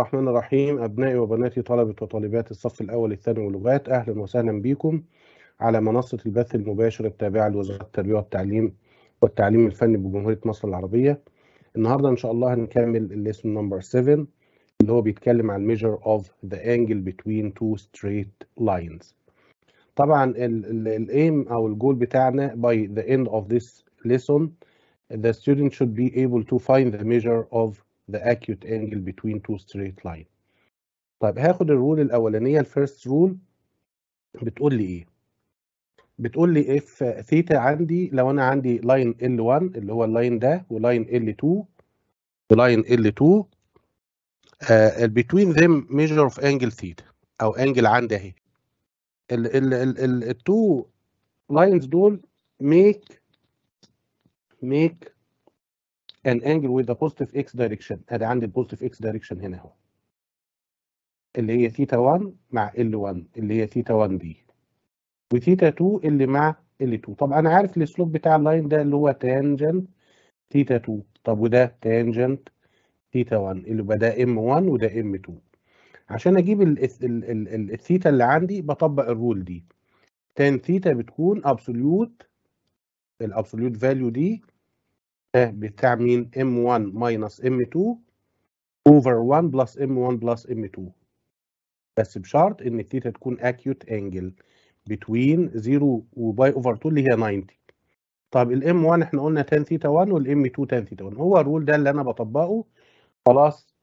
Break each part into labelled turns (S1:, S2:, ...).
S1: الرحمن الرحيم أبنائي وبناتي طلبة وطالبات الصف الأول الثاني ولغات أهلا وسهلا بكم على منصة البث المباشر التابعة لوزارة التربية والتعليم والتعليم الفني بجمهورية مصر العربية النهاردة إن شاء الله هنكمل الليسون نمبر 7 اللي هو بيتكلم عن measure of the angle between two straight lines طبعا الايم او الجول بتاعنا by the end of this lesson the student should be able to find the measure of the acute angle between two straight line طيب هاخد الرول الاولانيه الفيرست رول بتقول لي ايه بتقول لي اف ثيتا عندي لو انا عندي لاين L1 اللي هو اللاين ده ولاين L2 ولاين L2 uh, between them measure of angle ثيتا او angle عندي اهي ال ال ال ال التو لاينز دول make make an angle with the positive x direction ادي عندي positive x direction هنا اهو اللي هي ثيتا 1 مع ال 1 اللي هي ثيتا 1 دي وثيتا 2 اللي مع ال 2 طب انا عارف السلوب بتاع اللاين ده اللي هو تانجنت ثيتا 2 طب وده تانجنت ثيتا 1 اللي يبقى ده ام 1 وده ام 2 عشان اجيب الثيتا اللي عندي بطبق الرول دي تان ثيتا بتكون ابسوليوت الابسوليوت فاليو دي إيه، بتاع مين m1 ماينس m2 over 1 plus m1 plus m2 بس بشرط ان الثيتا تكون acute انجل between 0 وباي اوفر 2 اللي هي 90 طب m 1 احنا قلنا tan ثيتا 1 m 2 tan ثيتا 1 هو الرول ده اللي انا بطبقه خلاص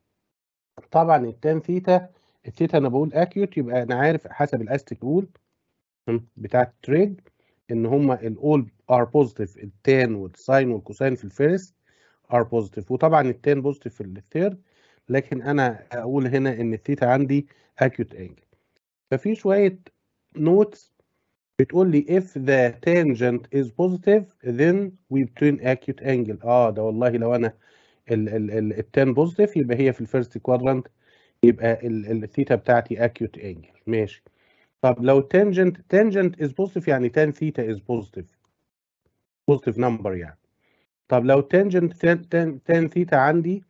S1: طبعا 10 ثيتا الثيتا انا بقول اكيوت يبقى انا عارف حسب الأستك رول بتاع التريد ان هما الاول ار بوزيتيف التان والساين والكوساين في الفيرست ار بوزيتيف وطبعا التان بوزيتيف في الثيرد لكن انا اقول هنا ان الثيتا عندي اكيوت انجل ففي شويه نوتس بتقول لي if the tangent is positive then we obtain acute angle اه ده والله لو انا التان بوزيتيف يبقى هي في الفيرست كوادرانت يبقى الثيتا بتاعتي acute angle ماشي طب لو tangent tangent is positive يعني tan theta is positive positive number يعني طب لو tangent tan, tan, tan theta عندي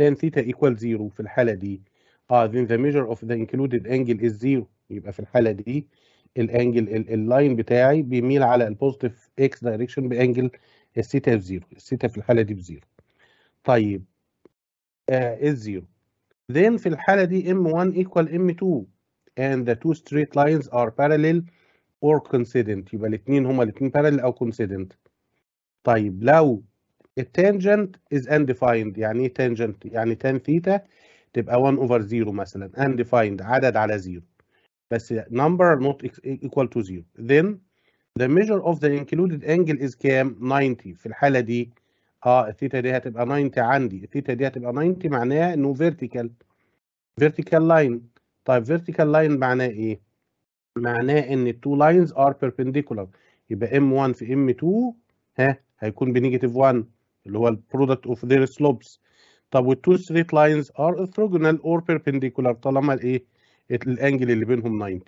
S1: tan theta equal zero في الحالة دي اه then the measure of the included angle is zero يبقى في الحالة دي الانجل اللاين بتاعي بيميل على البوزيتيف اكس دايركشن بانجل الثيتا بزيرو الثيتا في الحالة دي بزيرو طيب آه الزيرو then في الحالة دي m1 equal m2 and the two straight lines are parallel or coincident يبقى الاثنين هما الاثنين parallel أو coincident طيب لو التانجنت is undefined يعني ايه tangent يعني tan ثيتا تبقى 1 over 0 مثلا undefined عدد على 0 بس number not equal to 0 then the measure of the included angle is كام 90 في الحالة دي اه الثيتا دي هتبقى 90 عندي الثيتا دي هتبقى 90 معناها انه vertical vertical line طيب vertical line معناه ايه؟ معناه ان التو لاينز ار بيربنديكولار يبقى ام 1 في ام 2 ها هيكون بنيجاتيف 1 اللي هو البرودكت اوف ذير سلوبس طب والتو ستريت لاينز ار orthogonal اور بيربنديكولار طالما الايه؟ الانجل اللي بينهم 90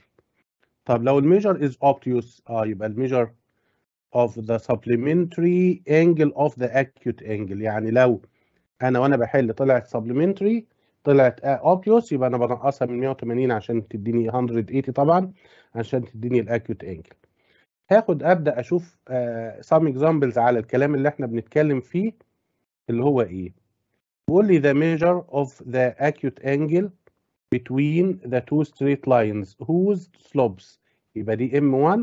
S1: طب لو الميجر از obtuse اه يبقى الميجر of the supplementary angle of the acute angle يعني لو انا وانا بحل طلعت supplementary طلعت اوكيوس آه، يبقى انا بنقصها من 180 عشان تديني 180 طبعا عشان تديني الاكيوت انجل هاخد ابدا اشوف سام آه، اكزامبلز على الكلام اللي احنا بنتكلم فيه اللي هو ايه بيقول لي the measure of the acute angle between the two straight lines whose slopes يبقى دي m1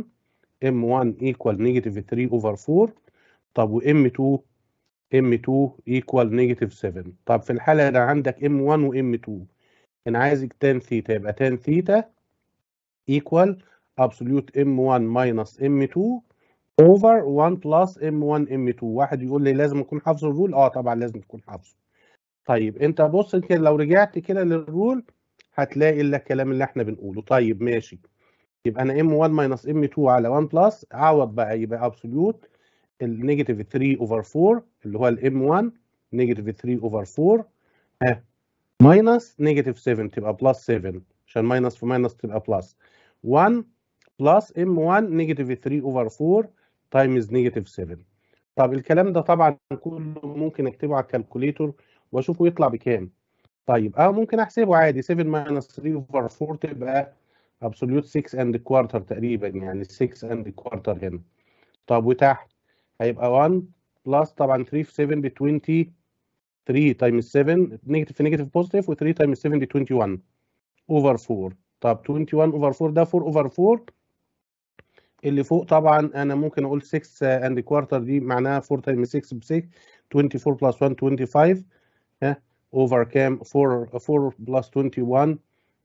S1: m1 equal negative 3 over 4 طب و m2 M2 equal نيجاتيف 7 طب في الحالة ده عندك M1 و M2 أنا عايزك tan ثيتا يبقى tan ثيتا equal absolute M1 minus M2 over 1 plus M1 M2 واحد يقول لي لازم أكون حافظ الرول أه طبعا لازم تكون حافظه طيب أنت بص كده لو رجعت كده للرول هتلاقي إلا الكلام اللي احنا بنقوله طيب ماشي يبقى أنا M1 minus M2 على 1 plus عوض بقى يبقى absolute النيجاتيف 3 اوفر 4 اللي هو الام 1 نيجاتيف 3 اوفر 4 ها آه، ماينس نيجاتيف 7 تبقى بلس 7 عشان ماينس في ماينس تبقى بلس 1 بلس ام 1 نيجاتيف 3 اوفر 4 تايمز نيجاتيف 7 طب الكلام ده طبعا كله ممكن اكتبه على الكالكوليتور واشوفه يطلع بكام طيب اه ممكن احسبه عادي 7 ماينس 3 اوفر 4 تبقى ابسوليوت 6 اند كوارتر تقريبا يعني 6 اند كوارتر هنا طب وتحت هيبقى 1 بلس طبعا 3 في 7 ب 20 3 تايمز 7 نيجاتيف في نيجاتيف بوزيتيف و 3 تايمز 7 ب 21 اوفر 4 طب 21 اوفر 4 ده 4 اوفر 4 اللي فوق طبعا انا ممكن اقول 6 اند كوارتر دي معناها 4 تايمز 6 ب 6 24 بلس 1 25 ها اوفر كام 4 4 بلس 21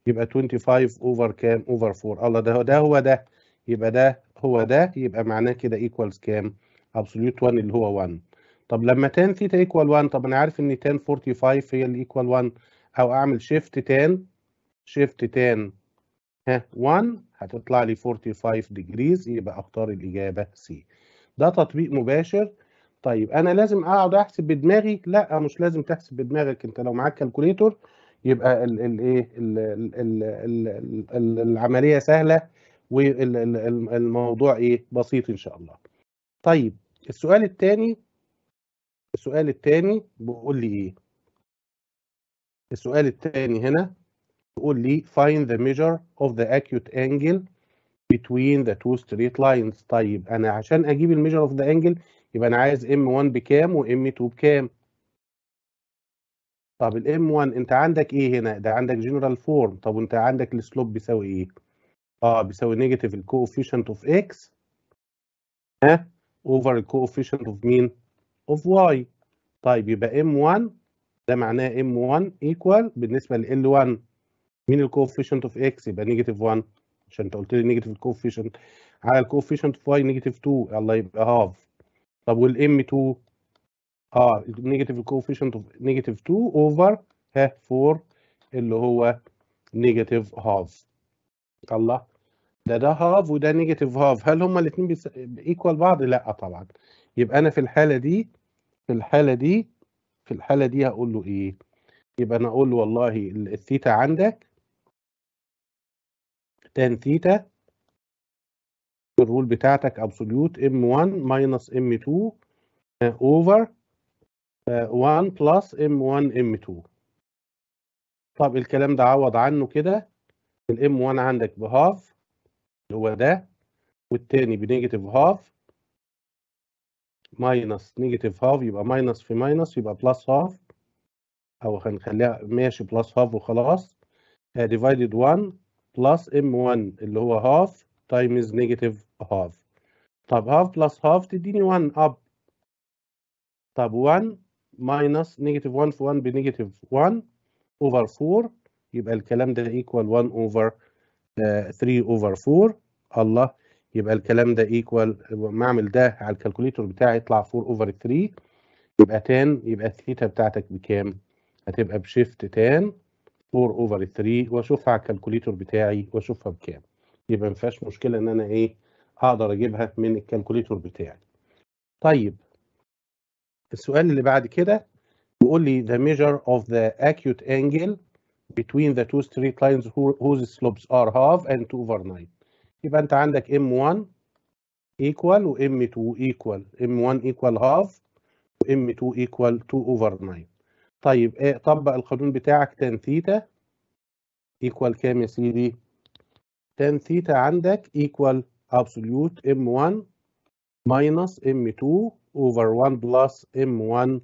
S1: يبقى 25 اوفر كام اوفر 4 الله ده ده هو ده يبقى ده هو ده يبقى معناه كده ايكوالز كام ابسوليوت 1 اللي هو 1 طب لما تان ثيتا ايكوال 1 طب انا عارف ان تان 45 هي اللي ايكوال 1 او اعمل شيفت تان شيفت تان ها 1 هتطلع لي 45 ديجريز يبقى اختار الاجابه سي ده تطبيق مباشر طيب انا لازم اقعد احسب بدماغي لا مش لازم تحسب بدماغك انت لو معاك كالكوليتور يبقى الايه العمليه سهله والموضوع ايه بسيط ان شاء الله طيب السؤال الثاني السؤال الثاني بيقول لي ايه السؤال الثاني هنا بيقول لي find the measure of the acute angle between the two straight lines طيب انا عشان اجيب الميجر اوف ذا انجل يبقى انا عايز m1 بكام وm2 بكام طب الام 1 انت عندك ايه هنا ده عندك جنرال فورم طب وانت عندك السلوب بيساوي ايه اه بيساوي نيجاتيف الكوفيشنت اوف اكس ها over the coefficient of mean of y. طيب يبقى m1 ده معناه m1 equal بالنسبه ل l1 مين الكوفيشنت اوف x يبقى نيجاتيف 1 عشان انت قلت لي نيجاتيف الكوفيشنت على الكوفيشنت اوف y نيجاتيف 2 يلا يبقى هاف طب والام 2 اه نيجاتيف الكوفيشنت اوف نيجاتيف 2 اوفر ها 4 اللي هو نيجاتيف هاف الله ده ده هاف وده نيجاتيف هاف هل هما الاثنين بيس... ايكوال بعض لا طبعا يبقى انا في الحاله دي في الحاله دي في الحاله دي هقول له ايه يبقى انا اقول له والله الثيتا عندك تان ثيتا الرول بتاعتك ابسوليوت ام 1 ماينس ام 2 اوفر 1 بلس ام 1 ام 2 طب الكلام ده عوض عنه كده الام 1 عندك بهاف اللي هو ده والتاني بنيجاتيف هاف ماينس نيجاتيف هاف يبقى ماينس في ماينس يبقى بلس هاف او هنخليها ماشي بلس هاف وخلاص ديفايدد 1 بلس ام 1 اللي هو هاف تايمز نيجاتيف هاف طب هاف بلس هاف تديني 1 اب طب 1 ماينس نيجاتيف 1 في 1 بنيجاتيف 1 اوفر 4 يبقى الكلام ده ايكوال 1 اوفر 3 اوفر 4 الله يبقى الكلام ده ايكوال لما اعمل ده على الكالكوليتور بتاعي يطلع 4 اوفر 3 يبقى تان يبقى الثيتا بتاعتك بكام؟ هتبقى بشيفت تان 4 اوفر 3 واشوفها على الكالكوليتور بتاعي واشوفها بكام يبقى ما فيهاش مشكله ان انا ايه هقدر اجيبها من الكالكوليتور بتاعي طيب السؤال اللي بعد كده بيقول لي the measure of the acute angle between the two straight lines whose slopes are half and 2 over 9 يبقى انت عندك m1 equal و m2 equal m1 equal half و m2 equal 2 over 9 طيب طبق القانون بتاعك tan ثيتا equal كام يا سيدي tan ثيتا عندك equal absolute m1 minus m2 over 1 plus m1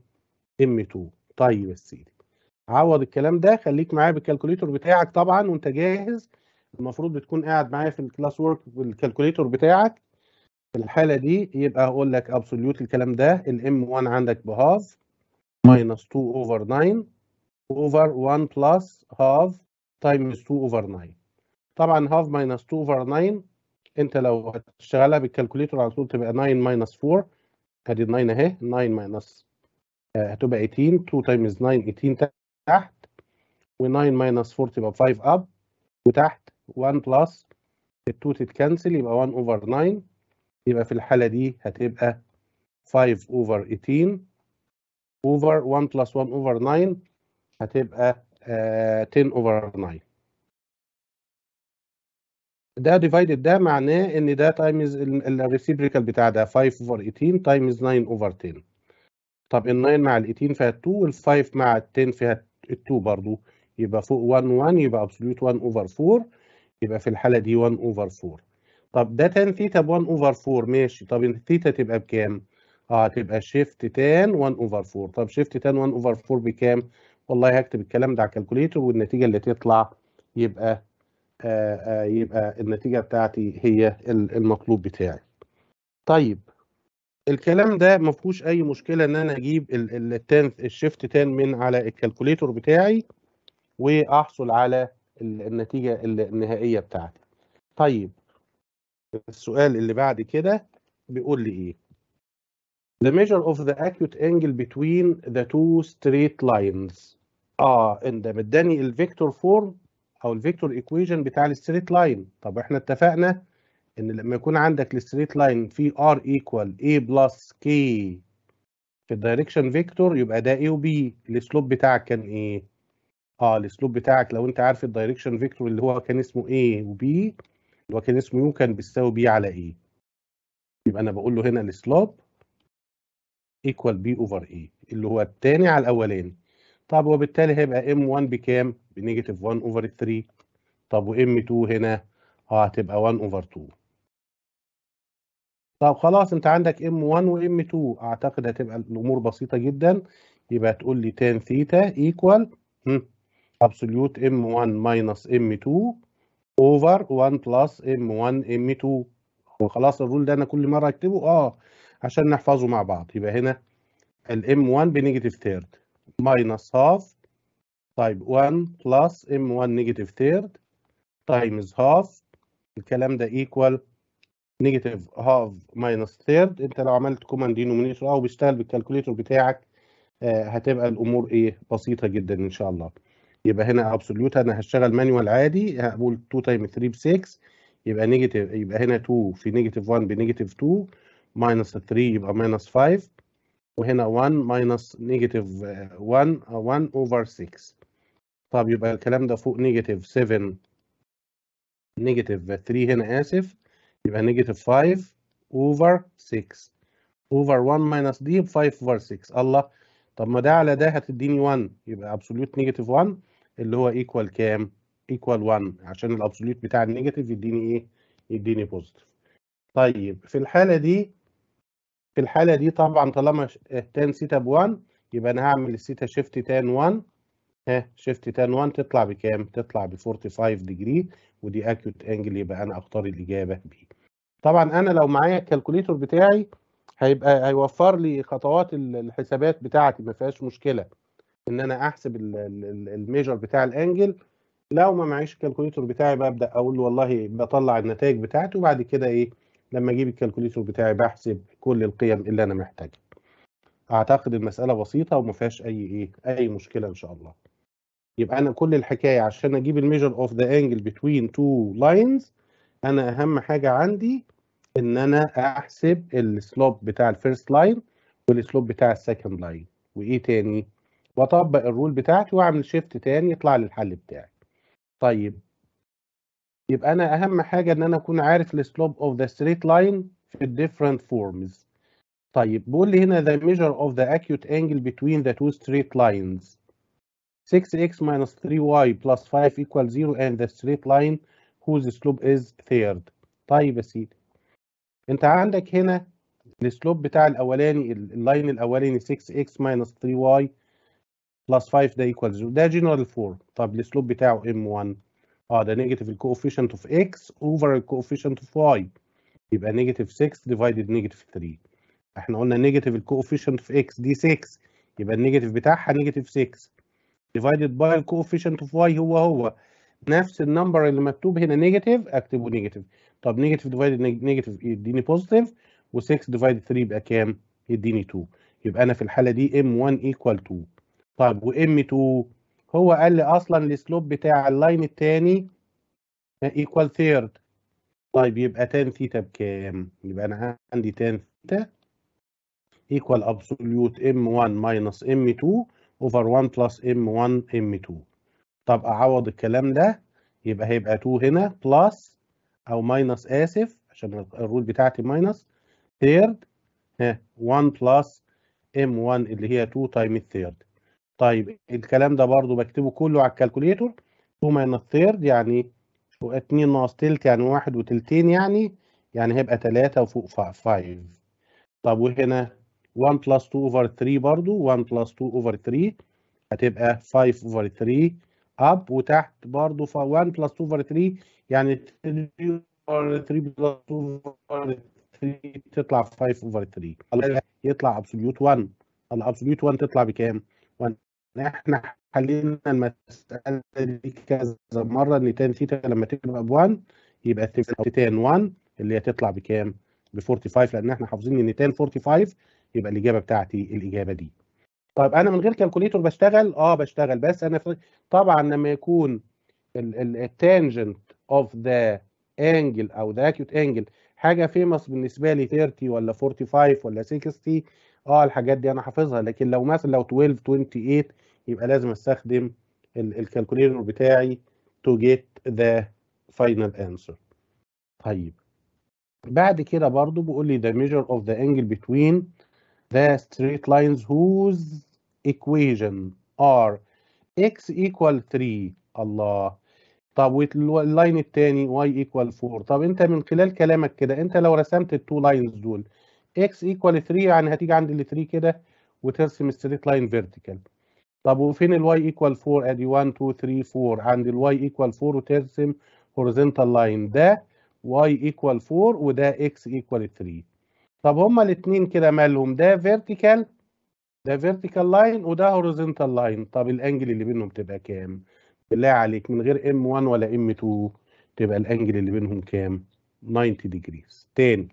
S1: m2 طيب يا سيدي عوض الكلام ده خليك معايا بالكالكوليتور بتاعك طبعا وانت جاهز المفروض بتكون قاعد معايا في الكلاس ورك بالكالكوليتور بتاعك في الحاله دي يبقى هقول لك ابسوليوت الكلام ده الام 1 عندك بهاف ماينس 2 اوفر 9 اوفر 1 بلس هاف تايمز 2 اوفر 9 طبعا هاف ماينس 2 اوفر 9 انت لو هتشتغلها بالكالكوليتور على طول تبقى 9 ماينس 4 ادي 9 اهي 9 ماينس آه، هتبقى 18 2 تايمز 9 18 تحت و9 ماينس 4 تبقى 5 اب وتحت 1 بلس ال 2 تتكنسل يبقى 1 اوفر 9 يبقى في الحالة دي هتبقى 5 اوفر 18 اوفر 1 بلس 1 اوفر 9 هتبقى 10 اوفر 9 ده ديفايدد ده معناه ان ده تايمز الريسيبريكال بتاع ده 5 اوفر 18 تايمز 9 اوفر 10 طب ال 9 مع ال 18 فيها 2 وال 5 مع ال 10 فيها ال2 برضو يبقى فوق 1 1 يبقى ابسوليوت 1 اوفر 4 يبقى في الحاله دي 1 اوفر 4 طب ده تان ثيتا ب 1 اوفر 4 ماشي طب الثيتا تبقى بكام؟ اه هتبقى شيفت تان 1 اوفر 4 طب شيفت تان 1 اوفر 4 بكام؟ والله هكتب الكلام ده على الكالكوليتر والنتيجه اللي تطلع يبقى آآ آه، آآ آه، يبقى النتيجه بتاعتي هي المطلوب بتاعي. طيب الكلام ده ما فيهوش اي مشكله ان انا اجيب التان الشيفت تان من على الكالكوليتور بتاعي واحصل على النتيجه النهائيه بتاعتي طيب السؤال اللي بعد كده بيقول لي ايه The measure of the acute angle between the two straight lines اه انت مداني الفيكتور فورم او الفيكتور ايكويجن بتاع الستريت لاين طب احنا اتفقنا ان لما يكون عندك الستريت لاين في ار ايكوال اي بلس كي في الدايركشن فيكتور يبقى ده اي وبي السلوب بتاعك كان ايه اه السلوب بتاعك لو انت عارف الدايركشن فيكتور اللي هو كان اسمه اي وبي اللي هو كان اسمه يو كان بيساوي بي على اي يبقى انا بقول له هنا السلوب ايكوال بي اوفر اي اللي هو الثاني على الاولاني طب وبالتالي هيبقى ام 1 بكام بنيجاتيف 1 اوفر 3 طب وام 2 هنا اه هتبقى 1 اوفر 2 طب خلاص انت عندك ام 1 وام 2 اعتقد هتبقى الامور بسيطه جدا يبقى تقول لي تان ثيتا ايكوال ابسوليوت ام 1 ماينس ام 2 اوفر 1 بلس ام 1 ام 2 وخلاص الرول ده انا كل مره اكتبه اه عشان نحفظه مع بعض يبقى هنا الام 1 بنيجاتيف ثيرد ماينس هاف طيب 1 بلس ام 1 نيجاتيف ثيرد تايمز هاف الكلام ده ايكوال نيجاتيف هاف ماينس ثيرد انت لو عملت كوماند دينومينيتور او بيشتغل بالكالكوليتور بتاعك آه، هتبقى الامور ايه بسيطه جدا ان شاء الله يبقى هنا ابسوليوت انا هشتغل مانيوال عادي هقول 2 تايم 3 ب 6 يبقى نيجاتيف يبقى هنا 2 في نيجاتيف 1 بنيجاتيف 2 ماينس 3 يبقى ماينس 5 وهنا 1 ماينس نيجاتيف 1 1 اوفر 6 طب يبقى الكلام ده فوق نيجاتيف 7 نيجاتيف 3 هنا اسف يبقى نيجاتيف 5 اوفر 6 اوفر 1 ماينس دي ب 5 اوفر 6 الله طب ما ده على ده هتديني 1 يبقى ابسوليوت نيجاتيف 1 اللي هو ايكوال كام؟ ايكوال 1 عشان الابسوليوت بتاع النيجاتيف يديني ايه؟ يديني بوزيتيف. طيب في الحاله دي في الحاله دي طبعا طالما تان سيتا ب 1 يبقى انا هعمل السيتا شيفت تان 1 ها إيه، شيفت تان 1 تطلع بكام؟ تطلع ب 45 ديجري ودي اكيوت انجل يبقى انا اختار الاجابه بي. طبعا انا لو معايا الكالكوليتور بتاعي هيبقى هيوفر لي خطوات الحسابات بتاعتي ما فيهاش مشكله ان انا احسب الميجر بتاع الانجل لو ما معيش الكالكوليتور بتاعي ببدا اقول والله بطلع النتائج بتاعتي وبعد كده ايه لما اجيب الكالكوليتور بتاعي بحسب كل القيم اللي انا محتاجها. اعتقد المساله بسيطه وما فيهاش اي ايه اي مشكله ان شاء الله. يبقى انا كل الحكايه عشان اجيب الميجر اوف ذا انجل بتوين تو لاينز انا اهم حاجه عندي ان انا احسب السلوب بتاع الفيرست لاين والسلوب بتاع السكند لاين وايه تاني واطبق الرول بتاعتي واعمل شيفت تاني يطلع لي الحل بتاعي طيب يبقى انا اهم حاجه ان انا اكون عارف السلوب اوف ذا ستريت لاين في الديفرنت فورمز طيب بيقول لي هنا the measure of the acute angle between the two straight lines 6x minus 3y plus 5 equals 0 and the straight line whose slope is third طيب يا سيدي انت عندك هنا السلوب بتاع الاولاني اللاين الاولاني 6x minus 3y plus 5 ده equals 0 ده general form طب السلوب بتاعه m1 اه ده negative coefficient of x over coefficient of y يبقى negative 6 divided negative 3 احنا قلنا negative coefficient of x دي 6 يبقى النيجاتيف بتاعها negative 6 divided by coefficient of y هو هو نفس النمبر اللي مكتوب هنا نيجاتيف اكتبه نيجاتيف طب نيجاتيف ديفايدد نيجاتيف يديني بوزيتيف و6 ديفايد 3 يبقى كام؟ يديني 2 يبقى انا في الحاله دي m1 ايكوال 2 طب وm2 هو قال لي اصلا السلوب بتاع اللاين الثاني ايكوال ثيرد طيب يبقى تان ثيتا بكام؟ يبقى انا عندي تان ثيتا ايكوال ابسوليوت m1 ماينس m2 اوفر 1 بلس ام 1 ام 2 طب اعوض الكلام ده يبقى هيبقى 2 هنا بلس او ماينس اسف عشان الرول بتاعتي ماينس ثيرد ها 1 بلس ام 1 اللي هي 2 تايم الثيرد طيب الكلام ده برضو بكتبه كله على الكالكوليتور 2 ماينس ثيرد يعني 2 ناقص تلت يعني 1 وتلتين يعني يعني هيبقى 3 وفوق 5 طب وهنا 1 بلس 2 اوفر 3 برضو 1 بلس 2 اوفر 3 هتبقى 5 اوفر 3 اب وتحت برضو 1 بلس 2 اوفر 3 يعني 3 اوفر 3 بلس 2 اوفر 3 تطلع 5 اوفر 3 يطلع ابسوليوت 1 الابسوليوت 1 تطلع بكام؟ 1 احنا حلينا المساله دي كذا مره ان تان ثيتا لما تبقى ب 1 يبقى تان 1 اللي هي تطلع بكام؟ ب 45 لان احنا حافظين ان تان 45 يبقى الاجابه بتاعتي الاجابه دي طيب انا من غير كالكوليتور بشتغل اه بشتغل بس انا في... طبعا لما يكون التانجنت اوف ذا انجل او ذا اكيوت انجل حاجه فيمس بالنسبه لي 30 ولا 45 ولا 60 اه الحاجات دي انا حافظها لكن لو مثلا لو 12 28 يبقى لازم استخدم الكالكوليتور بتاعي تو جيت ذا فاينل انسر طيب بعد كده برضو بيقول لي the measure of the angle between the straight lines whose equation are x equal 3 الله طب واللاين التاني y equal 4 طب انت من خلال كلامك كده انت لو رسمت التو لاينز دول x equal 3 يعني هتيجي عند ال 3 كده وترسم الستريت لاين فيرتيكال طب وفين ال y equal 4 ادي 1 2 3 4 عند ال y equal 4 وترسم horizontal line ده y equal 4 وده x equal 3 طب هما الاثنين كده مالهم ده فيرتيكال ده فيرتيكال لاين وده هوريزونتال لاين طب الانجل اللي بينهم تبقى كام بالله عليك من غير ام 1 ولا ام 2 تبقى الانجل اللي بينهم كام 90 ديجريز تاني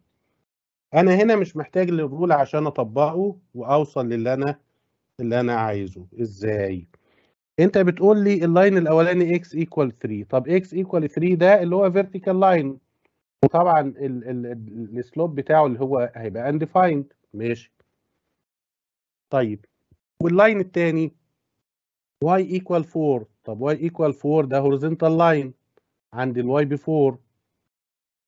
S1: انا هنا مش محتاج للرول عشان اطبقه واوصل للي انا اللي انا عايزه ازاي انت بتقول لي اللاين الاولاني x equal 3 طب x equal 3 ده اللي هو فيرتيكال لاين وطبعا السلوت بتاعه اللي هو هيبقى undefined ماشي طيب واللاين الثاني y equal 4 طب y equal 4 ده horizontal line ال y ب 4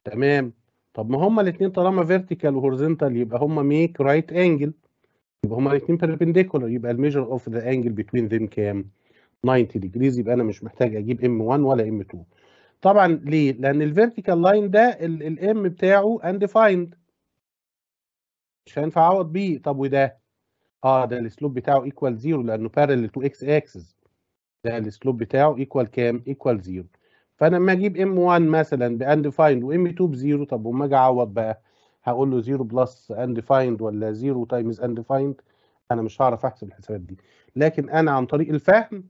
S1: تمام طب ما هما الاثنين طالما فيرتيكال وهورزنتال يبقى هما ميك رايت انجل يبقى هما الاثنين perpendicular يبقى الميجر اوف ذا انجل بتوين ذيم كام 90 degrees يبقى انا مش محتاج اجيب ام 1 ولا ام 2 طبعا ليه؟ لأن الفيرتيكال لاين ده الام بتاعه undefined مش هينفع أعوض بيه طب وده؟ اه ده السلوب بتاعه ايكوال زيرو لأنه parallel to x axis ده السلوب بتاعه ايكوال كام؟ ايكوال زيرو فأنا لما أجيب m1 مثلا بundefined وام 2 بزيرو طب وما أجي أعوض بقى هقول له زيرو بلس undefined ولا زيرو تايمز undefined انا مش هعرف احسب الحسابات دي لكن انا عن طريق الفهم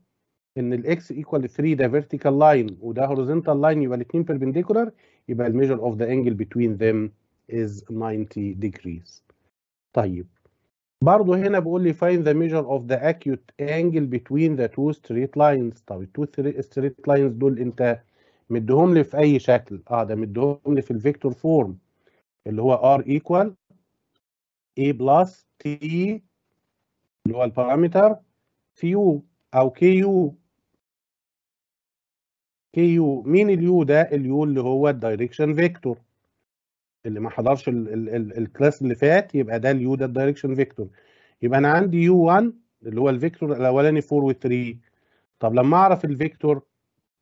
S1: ان الاكس ايكوال 3 ده فيرتيكال لاين وده هوريزونتال لاين يبقى الاثنين بيربنديكولار يبقى الميجر اوف ذا انجل بتوين ذيم از 90 ديجريز طيب برضه هنا بيقول لي find ذا ميجر اوف ذا اكيوت انجل بتوين ذا تو ستريت لاينز طب التو ستريت لاينز دول انت مديهم لي في اي شكل اه ده مديهم لي في الفيكتور فورم اللي هو ار ايكوال اي بلس تي اللي هو البارامتر q او كيو كي يو مين اليو ده اليو اللي هو الدايركشن فيكتور اللي ما حضرش الكلاس اللي فات يبقى ده اليو ده الدايركشن فيكتور يبقى انا عندي يو 1 اللي هو الفيكتور الاولاني 4 و 3 طب لما اعرف الفيكتور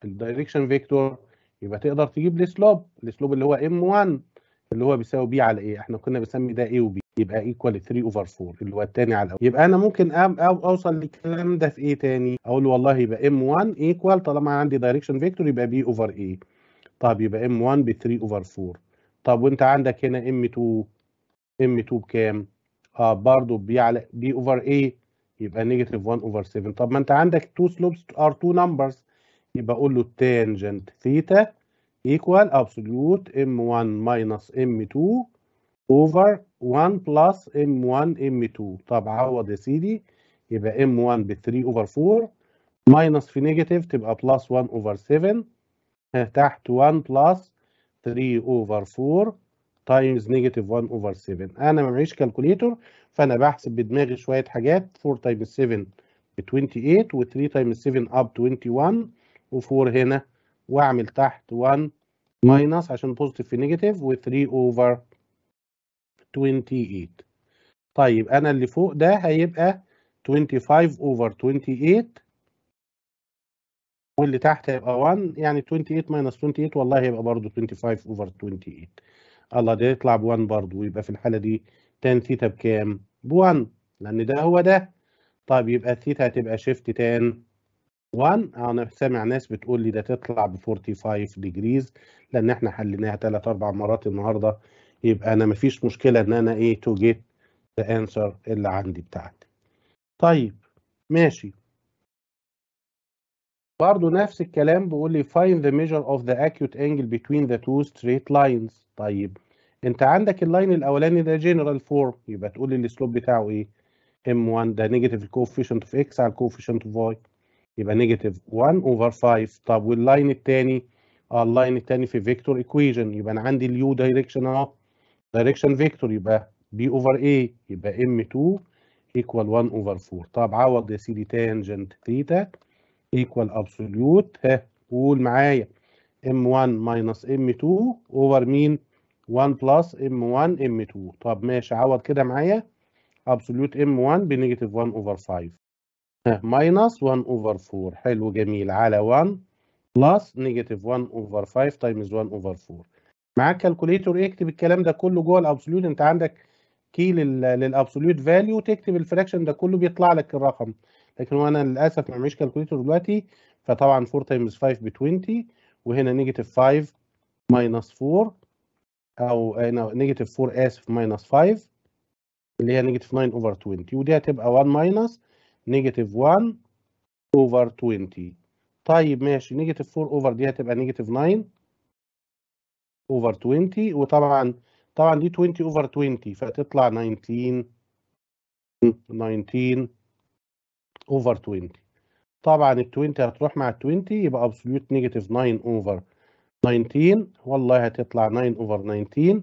S1: الدايركشن فيكتور يبقى تقدر تجيب السلوب السلوب اللي هو ام 1 اللي هو بيساوي بي على ايه احنا كنا بنسمي ده ايه وبي يبقى ايكوال 3 اوفر 4 اللي هو الثاني على الاول يبقى انا ممكن أم أو اوصل للكلام ده في ايه تاني اقول والله يبقى ام 1 ايكوال طالما عندي دايركشن فيكتور يبقى بي اوفر اي طب يبقى ام 1 ب 3 اوفر 4 طب وانت عندك هنا ام 2 ام 2 بكام اه برضه بي على بي اوفر اي يبقى نيجاتيف 1 اوفر 7 طب ما انت عندك 2 سلوبس ار 2 نمبرز يبقى اقول له التانجنت ثيتا ايكوال ابسوليوت ام 1 ماينس ام 2 اوفر 1 بلس ام 1 ام 2 طب عوض يا سيدي يبقى ام 1 ب 3 اوفر 4 ماينس في نيجاتيف تبقى بلس 1 اوفر 7 تحت 1 بلس 3 اوفر 4 تايمز نيجاتيف 1 اوفر 7 انا ما معيش كالكوليتر فانا بحسب بدماغي شويه حاجات 4 تايمز 7 ب 28 و3 تايمز 7 اب 21 و4 هنا واعمل تحت 1 ماينص عشان بوزيتيف في نيجاتيف و3 اوفر 28 طيب أنا اللي فوق ده هيبقى 25 over 28 واللي تحت هيبقى 1 يعني 28 minus 28 والله هيبقى برضو 25 over 28 الله ده يطلع ب 1 برضو ويبقى في الحالة دي تان ثيتا بكام؟ ب 1 لأن ده هو ده طيب يبقى الثيتا هتبقى شيفت تان 1 انا سامع ناس بتقول لي ده تطلع ب 45 ديجريز لان احنا حليناها 3 4 مرات النهارده يبقى انا مفيش مشكله ان انا ايه تو جيت ذا انسر اللي عندي بتاعتي طيب ماشي برضه نفس الكلام بيقول لي find the measure of the acute angle between the two straight lines طيب انت عندك اللاين الاولاني ده جنرال فورم يبقى تقول لي السلوب بتاعه ايه m1 ده نيجاتيف الكوفيشنت اوف x على الكوفيشنت اوف y يبقى نيجاتيف 1 اوفر 5 طب واللاين الثاني اه اللاين الثاني في فيكتور إيكويجن يبقى انا عندي اليو دايركشن اهو دايركشن فيكتور يبقى بي اوفر اي يبقى ام 2 ايكوال 1 اوفر 4 طب عوض يا سيدي تانجنت ثيتا ايكوال ابسوليوت ها قول معايا ام 1 ماينس ام 2 اوفر مين 1 بلس ام 1 ام 2 طب ماشي عوض كده معايا ابسوليوت ام 1 بنيجاتيف 1 اوفر 5 ها ماينس 1 اوفر 4 حلو جميل على 1 بلس نيجاتيف 1 اوفر 5 تايمز 1 اوفر 4 معاك كالكوليتور اكتب الكلام ده كله جوه الابسوليوت انت عندك كي للابسوليوت فاليو تكتب الفراكشن ده كله بيطلع لك الرقم لكن هو انا للاسف ما معيش كالكوليتور دلوقتي فطبعا 4 تايمز 5 ب 20 وهنا نيجاتيف 5 ماينس 4 او هنا نيجاتيف 4 اسف ماينس 5 اللي هي نيجاتيف 9 اوفر 20 ودي هتبقى 1 ماينس نيجاتيف 1 اوفر 20 طيب ماشي نيجاتيف 4 اوفر دي هتبقى نيجاتيف 9 اوفر 20 وطبعا طبعا دي 20 اوفر 20 فتطلع 19 19 اوفر 20 طبعا ال 20 هتروح مع ال 20 يبقى ابسوليوت نيجاتيف 9 اوفر 19 والله هتطلع 9 اوفر 19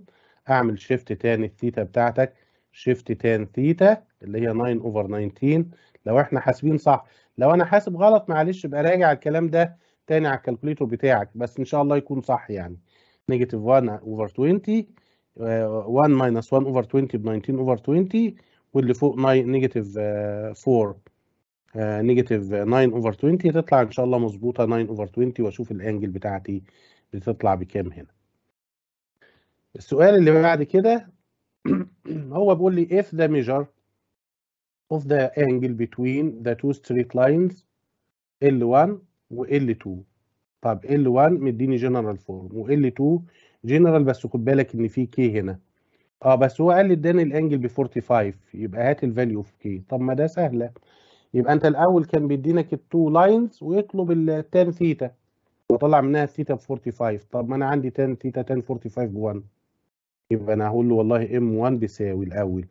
S1: اعمل شيفت تاني الثيتا بتاعتك شيفت تان ثيتا اللي هي 9 اوفر 19 لو احنا حاسبين صح لو انا حاسب غلط معلش ابقى راجع الكلام ده تاني على الكالكوليتور بتاعك بس ان شاء الله يكون صح يعني نيجاتيف 1 اوفر 20 1 ماينس 1 اوفر 20 ب 19 اوفر 20 واللي فوق نيجاتيف 4 نيجاتيف 9 اوفر 20 هتطلع ان شاء الله مظبوطه 9 اوفر 20 واشوف الانجل بتاعتي بتطلع بكام هنا السؤال اللي بعد كده هو بيقول لي if the measure of the angle between the two straight lines L1 و L2 طب ال 1 مديني جنرال فورم وال 2 جنرال بس خد بالك ان في كي هنا اه بس هو قال لي اداني الانجل ب 45 يبقى هات الفاليو في كي طب ما ده سهله يبقى انت الاول كان بيدينك التو لاينز ويطلب التان ثيتا وطلع منها الثيتا ب 45 طب ما انا عندي تان ثيتا تان 45 ب 1 يبقى انا هقول له والله ام 1 بيساوي الاول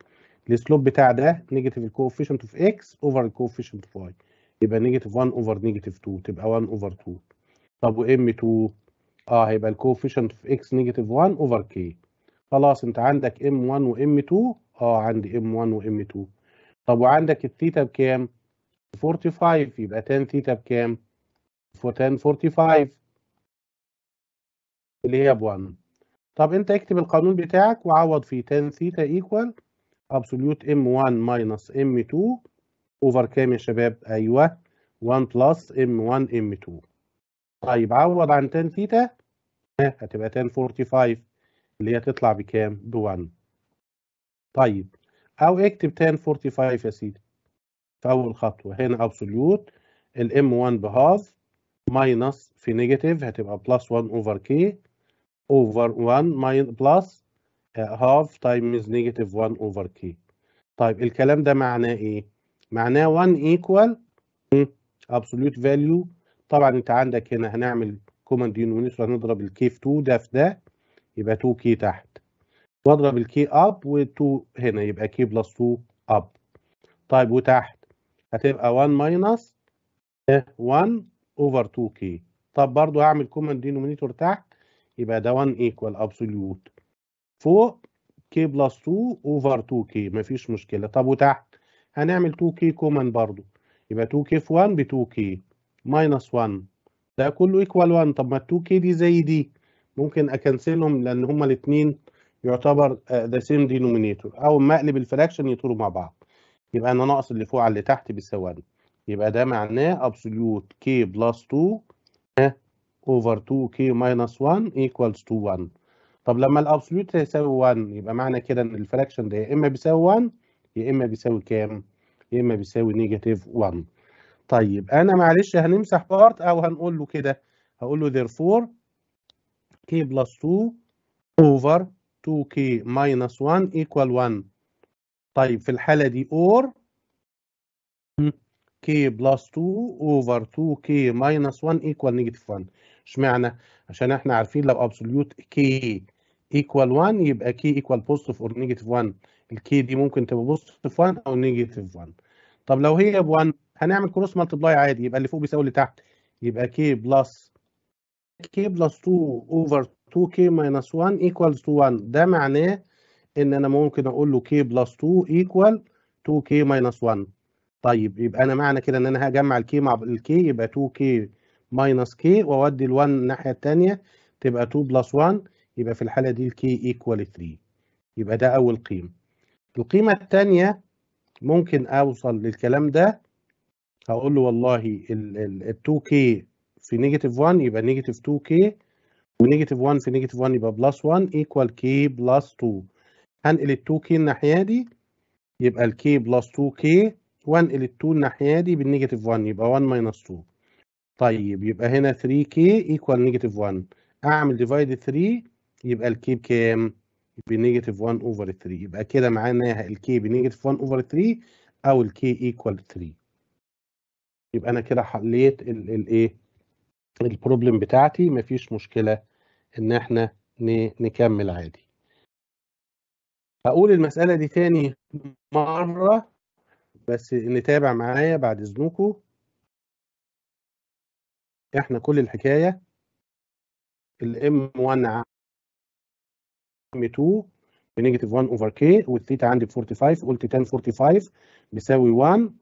S1: السلوب بتاع ده نيجاتيف الكوفيشنت اوف اكس اوفر الكوفيشنت اوف واي يبقى نيجاتيف 1 اوفر نيجاتيف 2 تبقى 1 اوفر 2 طب وام 2 اه هيبقى الكوفيشنت في اكس نيجاتيف 1 اوفر كي خلاص انت عندك ام 1 وام 2 اه عندي ام 1 وام 2 طب وعندك الثيتا بكام 45 يبقى تان ثيتا بكام تان 45 اللي هي ب 1 طب انت اكتب القانون بتاعك وعوض في تان ثيتا ايكوال ابسوليوت ام 1 ماينس ام 2 اوفر كام يا شباب ايوه 1 بلس ام 1 ام 2 طيب عوض عن تان ثيتا هتبقى تان 45 اللي هي تطلع بكام؟ ب 1 طيب او اكتب تان 45 يا سيدي في اول خطوه هنا ابسوليوت الام 1 بهاف ماينس في نيجاتيف هتبقى بلس 1 اوفر كي اوفر 1 ماين بلس هاف تايمز نيجاتيف 1 اوفر كي طيب الكلام ده معناه ايه؟ معناه 1 ايكوال ابسوليوت فاليو طبعا انت عندك هنا هنعمل كومن دينومينيتور هنضرب الكي في 2 ده في ده يبقى 2 كي تحت واضرب الكي اب و2 هنا يبقى كي بلس 2 اب طيب وتحت هتبقى 1 ماينس 1 اوفر 2 كي طب برضو هعمل كومن دينومينيتور تحت يبقى ده 1 ايكوال ابسوليوت فوق كي بلس 2 اوفر 2 كي مفيش مشكله طب وتحت هنعمل 2 كي كومن برضو يبقى 2 كي في 1 ب 2 كي ماينس 1 ده كله ايكوال 1 طب ما ال 2 كي دي زي دي ممكن اكنسلهم لان هما الاثنين يعتبر ذا سيم دينومينيتور او ما اقلب الفراكشن يطولوا مع بعض يبقى انا ناقص اللي فوق على اللي تحت بالثواني يبقى ده معناه ابسوليوت كي بلس 2 اوفر 2 كي ماينس 1 ايكوالز تو 1 طب لما الابسوليوت هيساوي 1 يبقى معنى كده ان الفراكشن ده يا اما بيساوي 1 يا اما بيساوي كام؟ يا اما بيساوي نيجاتيف 1 طيب انا معلش هنمسح بارت او هنقول له كده هقول له therefore k plus 2 over 2k minus 1 equal 1 طيب في الحالة دي or k plus 2 over 2k minus 1 equal negative 1 اشمعنى؟ عشان احنا عارفين لو absolute k equal 1 يبقى k equal positive or negative 1 الكي دي ممكن تبقى positive 1 او negative 1 طب لو هي ب 1 هنعمل كروس مالتبلاي عادي يبقى اللي فوق بيساوي اللي تحت يبقى كي بلس كي بلس 2 اوفر 2 كي ماينس 1 ايكوالز تو 1 ده معناه ان انا ممكن اقول له كي بلس 2 ايكوال 2 كي ماينس 1 طيب يبقى انا معنى كده ان انا هجمع الكي مع الكي يبقى 2 كي ماينس كي واودي ال1 الناحيه الثانيه تبقى 2 بلس 1 يبقى في الحاله دي الكي ايكوال 3 يبقى ده اول قيمه القيمه الثانيه ممكن اوصل للكلام ده هقول له والله ال 2 k في نيجاتيف 1 يبقى نيجاتيف 2 k ونيجاتيف 1 في نيجاتيف 1 يبقى بلس 1 ايكوال K بلس 2 هنقل ال 2 k الناحيه دي يبقى K بلس 2 k وانقل ال 2 الناحيه دي بالنيجاتيف 1 يبقى 1 ماينس 2 طيب يبقى هنا 3 k ايكوال نيجاتيف 1 اعمل ديفايد 3 يبقى K بكام؟ بنيجاتيف 1 اوفر 3 يبقى كده ال K بنيجاتيف 1 اوفر 3 او K ايكوال 3 يبقى انا كده حليت الايه البروبلم بتاعتي مفيش مشكله ان احنا نكمل عادي هقول المساله دي تاني مره بس نتابع معايا بعد اذنكم احنا كل الحكايه الام 1 ام 2 بنيجاتيف 1 اوفر كي والثيتا عندي ب 45 قلت 10 45 بيساوي 1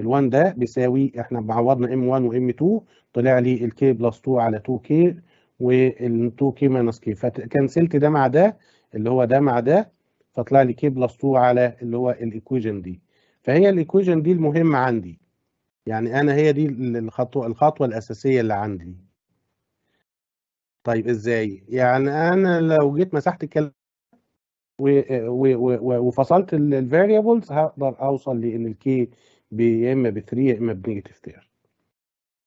S1: ال1 ده بيساوي احنا عوضنا m1 وام 2 طلع لي الكي بلس 2 على 2 كي وال2 كي ماينس كي فكنسلت ده مع ده اللي هو ده مع ده فطلع لي كي بلس 2 على اللي هو الايكويجن دي فهي الايكويجن دي المهمه عندي يعني انا هي دي الخطوه الخطوه الاساسيه اللي عندي طيب ازاي يعني انا لو جيت مسحت الكلام وفصلت الفاريبلز هقدر اوصل لان الكي يا اما ب 3 يا اما بنيجاتيف تير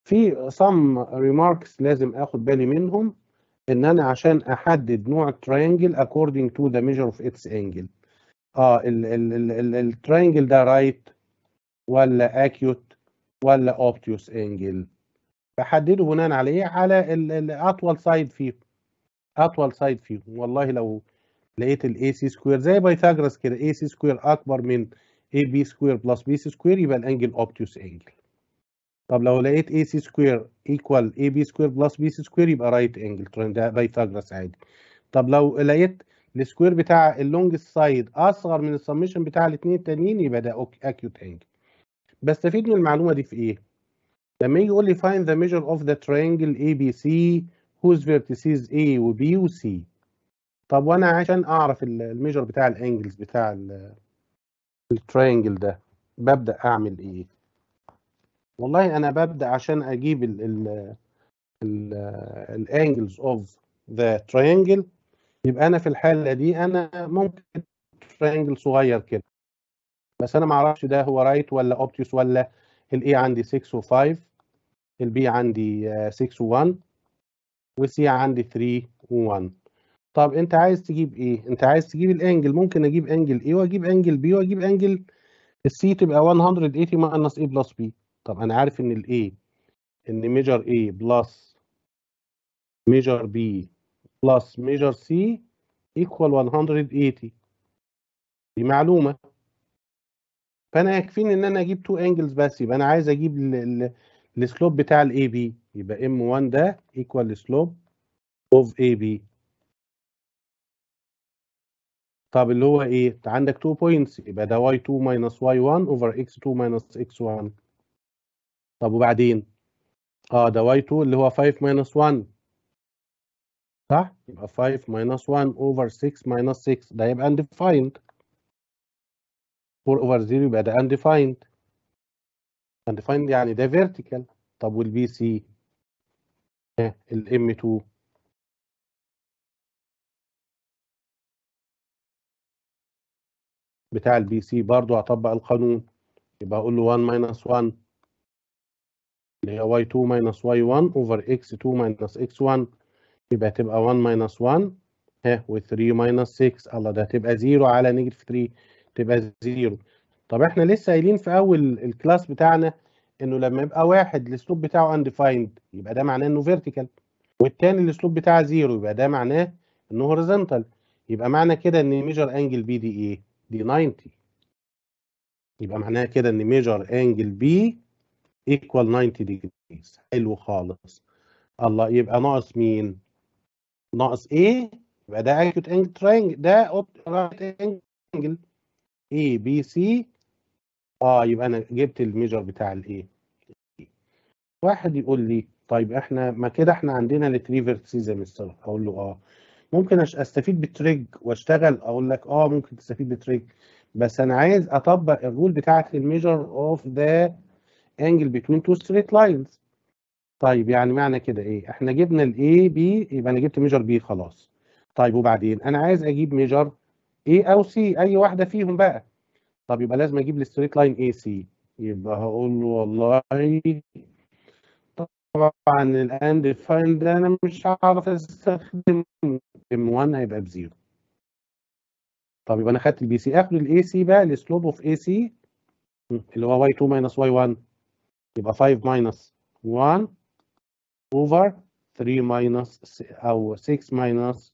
S1: في some remarks لازم اخد بالي منهم ان انا عشان احدد نوع التراينجل according to the measure of its angle اه التراينجل ده رايت ولا اكيوت ولا اوبتيوس انجل بحدده بناء على ايه على الاطول سايد فيه اطول سايد فيه والله لو لقيت الاي سي سكوير زي بايثاغراس كده اي سي سكوير اكبر من اي بي سكوير بلس بي سي سكوير يبقى الانجل اوبتيوس انجل طب لو لقيت اي سي سكوير ايكوال اي بي سكوير بلس بي سي سكوير يبقى رايت انجل ده بايثاغراس عادي طب لو لقيت السكوير بتاع اللونج سايد اصغر من السمشن بتاع الاثنين التانيين يبقى ده اكيوت انجل بستفيد من المعلومه دي في ايه لما يجي يقول لي find the measure of the triangle ABC whose vertices A و B و C طب وانا عشان اعرف الميجر بتاع الانجلز بتاع ال التراينجل ده ببدأ أعمل إيه؟ والله أنا ببدأ عشان أجيب ال ال الأنجلز أوف ذا تراينجل يبقى أنا في الحالة دي أنا ممكن تراينجل صغير كده بس أنا معرفش ده هو رايت ولا أوبتيوس ولا الإي عندي 6 و5 البي عندي 6 و1 والسي عندي 3 و1 طب انت عايز تجيب ايه انت عايز تجيب الانجل ممكن اجيب انجل ايه واجيب انجل بي واجيب انجل السي تبقى 180 ناقص ايه بلس بي طب انا عارف ان الايه ان ميجر ايه بلس ميجر بي بلس ميجر سي ايكوال 180 دي معلومه فانا يكفيني ان انا اجيب تو انجلز بس يبقى انا عايز اجيب السلوب بتاع الاي بي يبقى ام 1 ده ايكوال سلوب اوف اي بي طب اللي هو ايه انت عندك 2 بوينتس يبقى ده y2 minus y1 over x2 minus x1 طب وبعدين اه ده y2 اللي هو 5 minus 1 صح يبقى 5 minus 1 over 6 minus 6 ده يبقى undefined 4 over 0 يبقى ده undefined undefined يعني ده vertical طب والبي إيه، سي الام 2 بتاع البي سي برضو هطبق القانون يبقى اقول له 1 ماينس 1 اللي هي y2 ماينس y1 اوفر x2 ماينس x1 يبقى تبقى 1 ماينس 1 ها و3 ماينس 6 الله ده تبقى 0 على نيجاتيف 3 تبقى 0 طب احنا لسه قايلين في اول الكلاس بتاعنا انه لما يبقى واحد السلوب بتاعه انديفايند يبقى ده معناه انه فيرتيكال والتاني السلوب بتاعه زيرو يبقى ده معناه انه هوريزونتال يبقى معنى كده ان ميجر انجل بي دي ايه دي 90 يبقى معناها كده ان ميجر انجل بي ايكوال 90 ديجريز حلو خالص الله يبقى ناقص مين ناقص ايه يبقى ده اكيوت انجل ترينجل ده رايت انجل اي بي سي اه يبقى انا جبت الميجر بتاع الايه واحد يقول لي طيب احنا ما كده احنا عندنا التري يا مستر اقول له اه ممكن استفيد بالتريج واشتغل اقول لك اه ممكن تستفيد بالتريج بس انا عايز اطبق الرول بتاعت الميجر اوف ذا انجل بتوين تو ستريت لاينز طيب يعني معنى كده ايه احنا جبنا الاي بي يبقى انا جبت ميجر بي خلاص طيب وبعدين انا عايز اجيب ميجر اي او سي اي واحده فيهم بقى طب يبقى لازم اجيب الستريت لاين اي سي يبقى هقول له والله طبعا الان ديفاين ده انا مش هعرف استخدم ام 1 هيبقى بزيرو طب يبقى انا خدت البي سي اخد الاي سي بقى السلوب اوف اي سي اللي هو y2 ماينس y1 يبقى 5 ماينس 1 اوفر 3 ماينس او 6 ماينس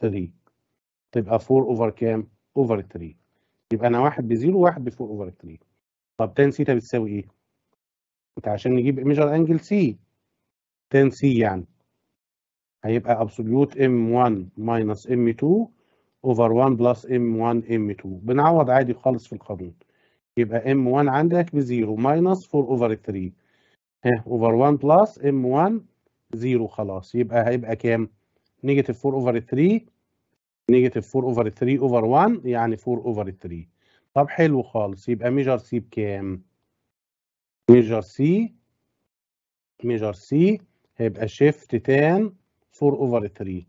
S1: 3 تبقى 4 اوفر كام؟ اوفر 3 يبقى انا واحد بزيرو وواحد 4 اوفر 3 طب تان سيتا بتساوي ايه؟ عشان نجيب ميجر انجل سي 10 سي يعني هيبقى ابسوليوت ام 1 ماينس ام 2 اوفر 1 بلس ام 1 ام 2 بنعوض عادي خالص في القانون يبقى ام 1 عندك بزيرو ماينس 4 اوفر 3 ها اوفر 1 بلس ام 1 0 خلاص يبقى هيبقى كام؟ نيجاتيف 4 اوفر 3 نيجاتيف 4 اوفر 3 اوفر 1 يعني 4 اوفر 3 طب حلو خالص يبقى ميجر سي بكام؟ ميجر سي ميجر سي هيبقى شيفت تان 4 اوفر 3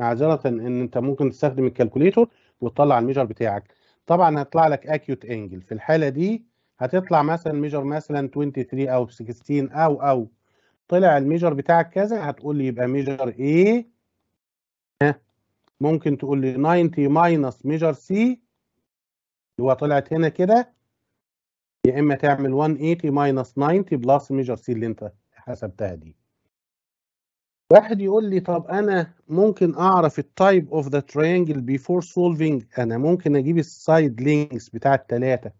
S1: معذره ان انت ممكن تستخدم الكالكوليتور وتطلع الميجر بتاعك طبعا هيطلع لك اكيوت انجل في الحاله دي هتطلع مثلا ميجر مثلا 23 او 16 او او طلع الميجر بتاعك كذا هتقول لي يبقى ميجر ايه ها ممكن تقول لي 90 ماينس ميجر سي اللي هو طلعت هنا كده يا اما تعمل 180 ماينس 90 بلس ميجر سي اللي انت حسبتها دي واحد يقول لي طب انا ممكن اعرف التايب اوف ذا تريانجل بيفور سولفينج انا ممكن اجيب السايد لينكس بتاع الثلاثه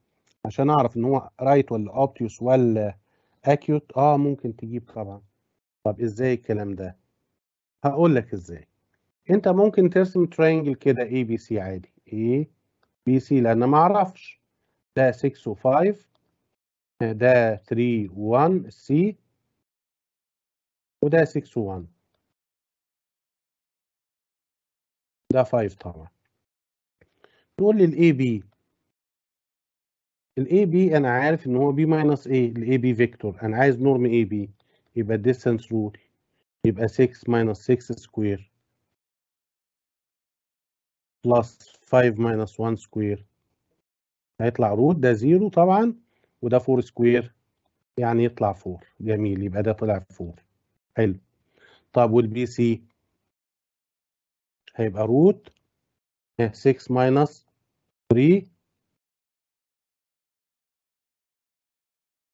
S1: عشان اعرف ان هو رايت ولا اوبتيوس ولا اكيوت اه ممكن تجيب طبعا طب ازاي الكلام ده هقول لك ازاي انت ممكن ترسم تريانجل كده اي بي سي عادي اي بي سي لان ما اعرفش ده 6 و5 ده 3 و1 سي وده 6 و1 ده 5 طبعا تقول لي الاي بي الاي بي انا عارف ان هو بي ماينس اي الاي بي فيكتور انا عايز نورم اي بي يبقى الديستانس رول يبقى 6 ماينس 6 سكوير بلس 5 ماينس 1 سكوير هيطلع روت ده زيرو طبعا وده فور سكوير يعني يطلع فور جميل يبقى ده طلع فور حلو طب والبي سي هيبقى روت 6 ماينس 3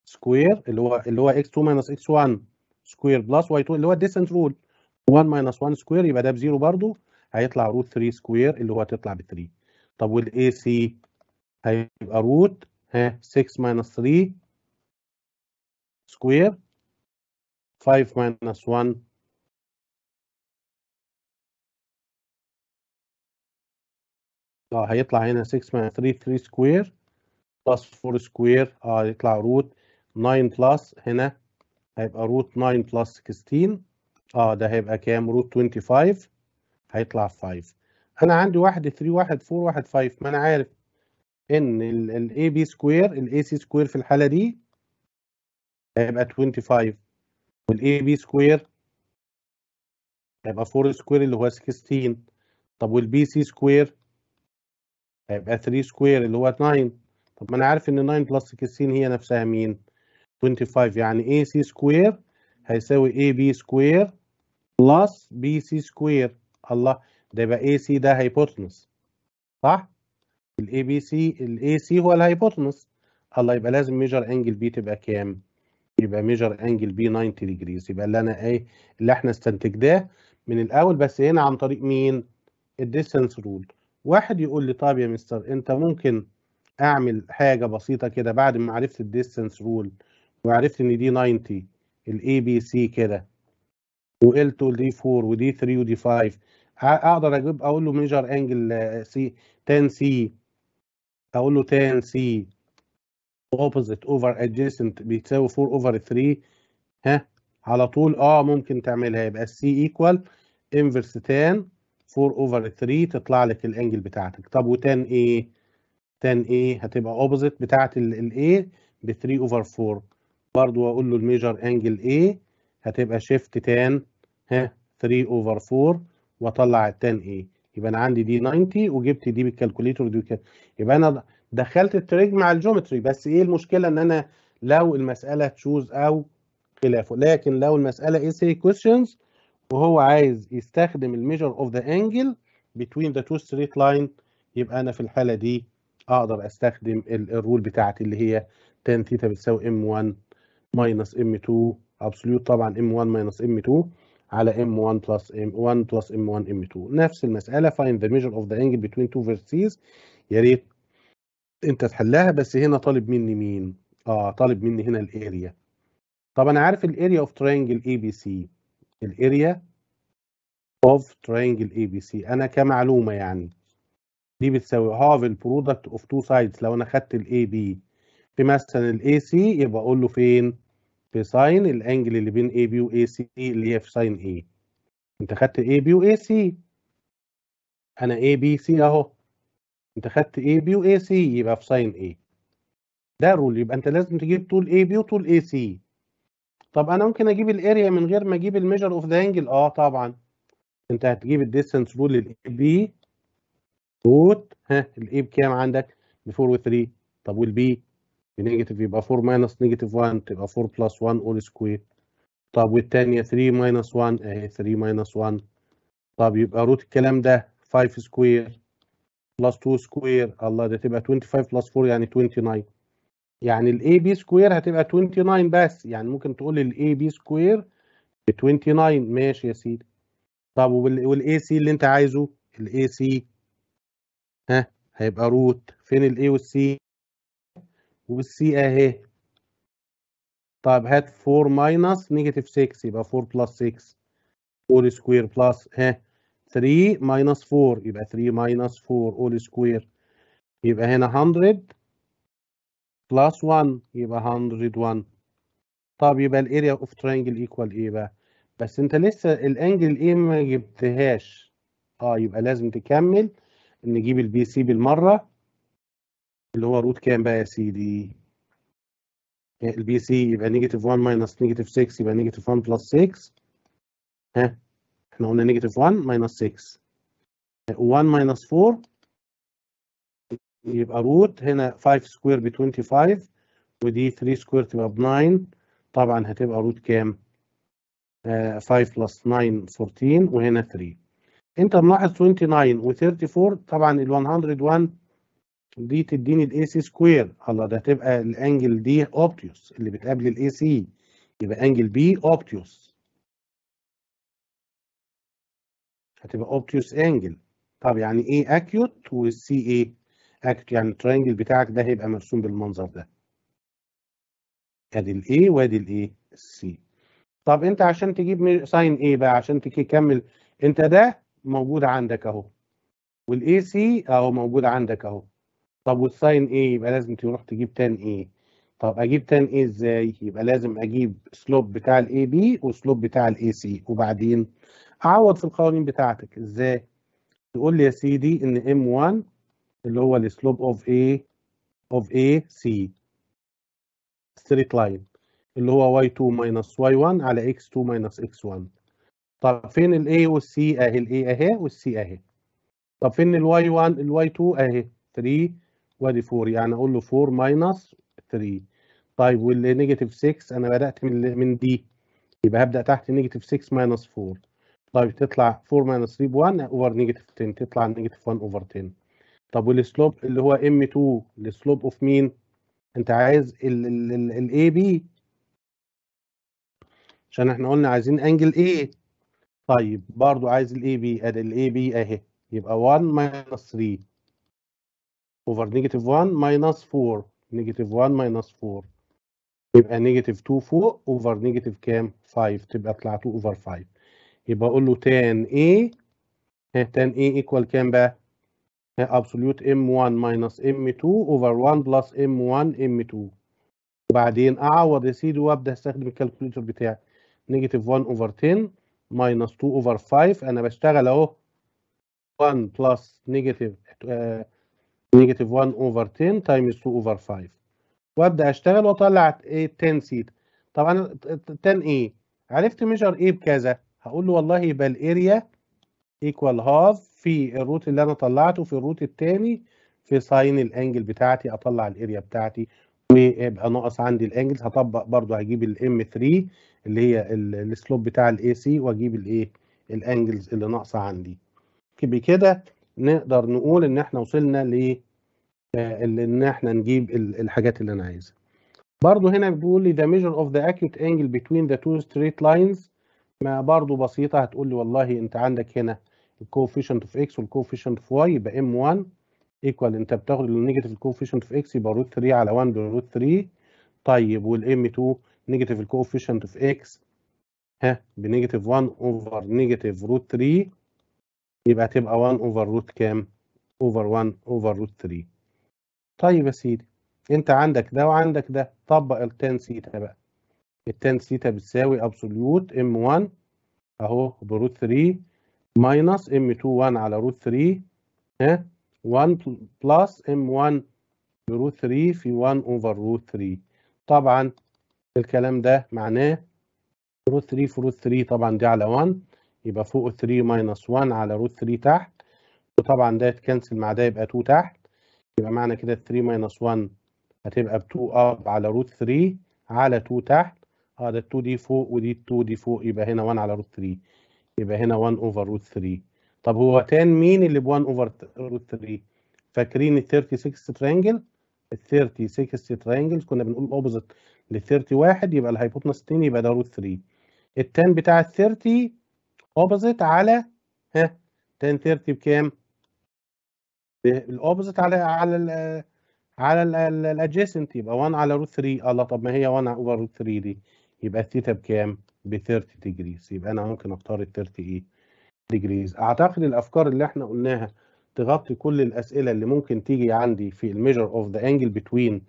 S1: سكوير اللي هو اللي هو x2 ماينس x1 سكوير بلس y2 اللي هو الديسنت رول 1 ماينس 1 سكوير يبقى ده بزيرو برضو هيطلع روت 3 سكوير اللي هو تطلع ب 3 طب والاي سي هيبقى روت ها 6 ماينس 3 سكوير 5 ماينس 1 اه هيطلع هنا 6 ماينس 3 3 سكوير بلس 4 سكوير اه هيطلع روت 9 بلس هنا هيبقى روت 9 بلس 16 اه ده هيبقى كام روت 25 هيطلع 5 انا عندي واحد 3 واحد 4 واحد 5 ما انا عارف ان a b سكوير a c سكوير في الحاله دي هيبقى 25 a b سكوير هيبقى 4 سكوير اللي هو 16 طب b c سكوير هيبقى 3 سكوير اللي هو 9 طب ما انا عارف ان 9 بلس 16 هي نفسها مين 25 يعني a c سكوير هيساوي a b سكوير بلس b c سكوير الله ده يبقى a c ده هايبوتنس صح الاي بي سي الاي سي هو الهايبوتنس الله يبقى لازم ميجر انجل بي تبقى كام؟ يبقى ميجر انجل بي 90 ديجريز يبقى اللي انا ايه اللي احنا استنتجناه من الاول بس هنا عن طريق مين؟ الديستنس رول واحد يقول لي طب يا مستر انت ممكن اعمل حاجه بسيطه كده بعد ما عرفت الديستنس رول وعرفت ان دي 90 الاي بي سي كده وال2 دي 4 ودي 3 ودي 5 اقدر اجيب اقول له ميجر انجل سي 10 سي اقول له tan c opposite over adjacent بيتساوي 4 over 3 ها على طول اه ممكن تعملها يبقى c equal inverse tan 4 over 3 تطلع لك الانجل بتاعتك طب وتان ايه؟ تان ايه هتبقى اوبوزيت بتاعت ال a ب 3 over 4 برضو اقول له الميجر انجل a هتبقى شيفت تان ها 3 over 4 واطلع التان ايه يبقى انا عندي دي 90 وجبت دي بالكالكوليتور دي كده يبقى انا دخلت التريج مع الجيومتري بس ايه المشكله ان انا لو المساله تشوز او خلافه لكن لو المساله اي سي كويشنز وهو عايز يستخدم الميجر اوف ذا انجل بتوين ذا تو ستريت لاين يبقى انا في الحاله دي اقدر استخدم الرول بتاعتي اللي هي 10 ثيتا بتساوي ام 1 ماينس ام 2 ابسوليوت طبعا ام 1 ماينس ام 2 على M1 plus M1 plus M1 M2 نفس المسألة find the measure of the angle between two vertices يا ريت انت تحلها بس هنا طالب مني مين؟ اه طالب مني هنا الاريا طب انا عارف الاريا اوف ترينجل ABC الاريا اوف ترينجل ABC انا كمعلومة يعني دي بتساوي the product اوف تو سايدز لو انا خدت الاي بي في مثلا الاي سي يبقى اقول له فين؟ في ساين الانجل اللي بين اي بي واي سي اللي هي في ساين اي انت خدت اي بي واي سي انا اي بي سي اهو انت خدت اي بي واي سي يبقى في ساين اي ده رول يبقى انت لازم تجيب طول اي بي وطول اي سي طب انا ممكن اجيب الاريا من غير ما اجيب الميجر اوف ذا انجل اه طبعا انت هتجيب الديستنس رول للاي بي روت ها الاي بكام عندك ب 4 و3 طب والبي نيجاتيف يبقى 4 ماينس نيجاتيف 1 تبقى 4 بلس 1 اول سكوير طب والتانية 3 ماينس 1 اهي 3 ماينس 1 طب يبقى روت الكلام ده 5 سكوير بلس 2 سكوير الله ده تبقى 25 بلس 4 يعني 29 يعني الاي بي سكوير هتبقى 29 بس يعني ممكن تقول الاي بي سكوير 29 ماشي يا سيدي طب والاي سي اللي انت عايزه الاي سي ها هيبقى روت فين الاي والسي والسي اهي طيب هات 4 ماينس نيجاتيف 6 يبقى 4 بلس 6 اول سكوير بلس ها 3 ماينس 4 يبقى 3 ماينس 4 اول سكوير يبقى هنا 100 بلس 1 يبقى 101 طب يبقى الاريا اوف ترينجل ايكوال ايه بقى بس انت لسه الانجل ايه ما جبتهاش اه يبقى لازم تكمل نجيب البي سي بالمره اللي هو روت كام بقى يا سيدي البي سي يبقى نيجاتيف 1 ماينس نيجاتيف 6 يبقى نيجاتيف 1 بلس 6 ها احنا قلنا نيجاتيف 1 ماينس 6 1 ماينس 4 يبقى روت هنا 5 سكوير ب 25 ودي 3 سكوير تبقى ب 9 طبعا هتبقى روت كام؟ 5 بلس 9 14 وهنا 3 انت ملاحظ 29 و 34 طبعا ال 101 دي تديني الاي سي سكوير الله ده تبقى الانجل دي اوبتيوس اللي بتقابل الاي سي يبقى انجل بي اوبتيوس هتبقى اوبتيوس انجل طب يعني ايه اكيوت والسي ايه اكيوت يعني الترينجل بتاعك ده هيبقى مرسوم بالمنظر ده ادي الاي وادي الاي السي طب انت عشان تجيب ساين ايه بقى عشان تكمل انت ده موجود عندك اهو والاي سي اهو موجود عندك اهو طب والساين ايه يبقى لازم تروح تجيب تان ايه طب اجيب تان ايه ازاي يبقى لازم اجيب سلوب بتاع الاي بي وسلوب بتاع الاي سي وبعدين اعوض في القوانين بتاعتك ازاي تقول لي يا سيدي ان ام 1 اللي هو السلوب اوف اي اوف اي سي ستريت لاين اللي هو y2 ماينس y1 على x2 ماينس x1 طب فين الاي a c اهي الاي a اهي والسي c اهي طب فين الواي y1 الواي y2 اهي 3 وادي 4 يعني اقول له 4 ماينص 3 طيب والنيجاتيف 6 انا بدات من من دي يبقى هبدا تحت نيجاتيف 6 ماينص 4 طيب تطلع 4 ماينص 3 ب 1 اوفر نيجاتيف 10 تطلع نيجاتيف 1 اوفر 10 طب والسلوب اللي هو ام 2 السلوب اوف مين؟ انت عايز الاي بي عشان احنا قلنا عايزين انجل اي طيب برضو عايز الاي بي ادي الاي بي اهي يبقى 1 ماينص 3 over negative 1 minus 4 negative 1 minus 4 يبقى negative 2 فوق over negative كام 5 تبقى طلع 2 اوفر 5 يبقى اقول له tan A tan A equal كام بقى absolute m1 minus m2 over 1 plus m1 m2 وبعدين اعوض يا سيدي وابدا استخدم الكالكوليتر بتاعي negative 1 over 10 minus 2 over 5 انا بشتغل اهو 1 plus نيجاتيف نيجاتيف 1 اوفر 10 تايمز 2 اوفر 5 وابدا اشتغل واطلع ايه 10 سيت طبعا 10 ايه عرفت ميجر ايه بكذا هقول له والله يبقى الاريا ايكوال هاف في الروت اللي انا طلعته في الروت الثاني في ساين الانجل بتاعتي اطلع الاريا بتاعتي ويبقى ناقص عندي الانجل هطبق برضو هجيب الام 3 اللي هي السلوب بتاع الاي سي واجيب الايه الانجلز اللي ناقصه عندي بكده نقدر نقول ان احنا وصلنا ل ان احنا نجيب الحاجات اللي انا عايزها برضو هنا بيقول لي the measure of the acute angle between the two straight lines ما برضو بسيطة هتقول لي والله انت عندك هنا of x وال coefficient of y يبقى m 1 equal انت بتاخد negative coefficient of x يبقى root 3 على 1 بروت 3 طيب m 2 negative coefficient of x ها negative 1 over negative روت 3 يبقى تبقى 1 اوفر روت كام اوفر 1 اوفر روت 3 طيب يا سيدي انت عندك ده وعندك ده طبق ال 10 سيتا بقى ال 10 سيتا بتساوي ابسوليوت ام 1 اهو بروت 3 ماينس ام 2 1 على روت 3 ها 1 بلس ام 1 بروت 3 في 1 اوفر روت 3 طبعا الكلام ده معناه روت 3 في روت 3 طبعا دي على 1 يبقى فوق 3 ماينس 1 على روت 3 تحت وطبعا ده يتكنسل مع ده يبقى 2 تحت يبقى معنى كده 3 ماينس 1 هتبقى ب 2 اب على روت 3 على 2 تحت اه ده 2 دي فوق ودي 2 دي فوق يبقى هنا 1 على روت 3 يبقى هنا 1 اوفر روت 3 طب هو تان مين اللي ب 1 اوفر روت 3 فاكرين ال 36 ترينجل ال 36 ترينجل كنا بنقول اوبوزيت ل 31 يبقى الهايبوتنس 2 يبقى ده روت 3 التان بتاع ال 30 اوبوزيت على ها 10 30 بكام؟ الاوبوزيت على على الـ على الادجيسنت يبقى 1 على روت 3 الله طب ما هي 1 اوفر روت 3 دي يبقى الثيتا بكام؟ ب 30 ديجريز يبقى انا ممكن اختار ال 30 ايه؟ ديجريز اعتقد الافكار اللي احنا قلناها تغطي كل الاسئله اللي ممكن تيجي عندي في الميجر اوف ذا انجل بتوين